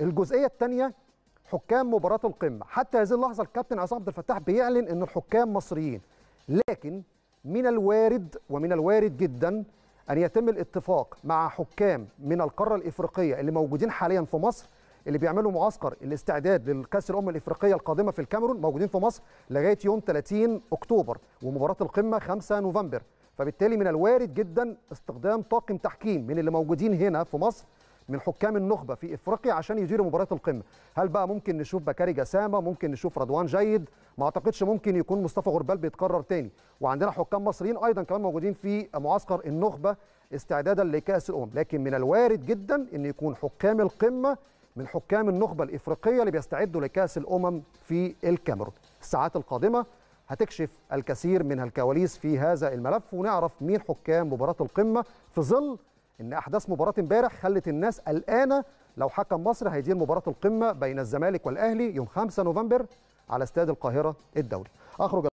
الجزئيه الثانيه حكام مباراه القمه حتى هذه اللحظه الكابتن عصام عبد الفتاح بيعلن ان الحكام مصريين لكن من الوارد ومن الوارد جدا ان يتم الاتفاق مع حكام من القاره الافريقيه اللي موجودين حاليا في مصر اللي بيعملوا معسكر الاستعداد للكاس الامم الافريقيه القادمه في الكاميرون موجودين في مصر لغايه يوم 30 اكتوبر ومباراه القمه 5 نوفمبر فبالتالي من الوارد جدا استخدام طاقم تحكيم من اللي موجودين هنا في مصر من حكام النخبه في افريقيا عشان يديروا مباراه القمه هل بقى ممكن نشوف بكاري جسامه ممكن نشوف رضوان جيد ما اعتقدش ممكن يكون مصطفى غربال بيتكرر تاني وعندنا حكام مصريين ايضا كمان موجودين في معسكر النخبه استعدادا لكاس الامم لكن من الوارد جدا ان يكون حكام القمه من حكام النخبه الافريقيه اللي بيستعدوا لكاس الامم في الكاميرون الساعات القادمه هتكشف الكثير من الكواليس في هذا الملف ونعرف مين حكام مباراة القمة في ظل ان احداث مباراه امبارح خلت الناس قلقانه لو حكم مصر هيدير مباراه القمه بين الزمالك والاهلي يوم 5 نوفمبر على استاد القاهره الدولي اخرج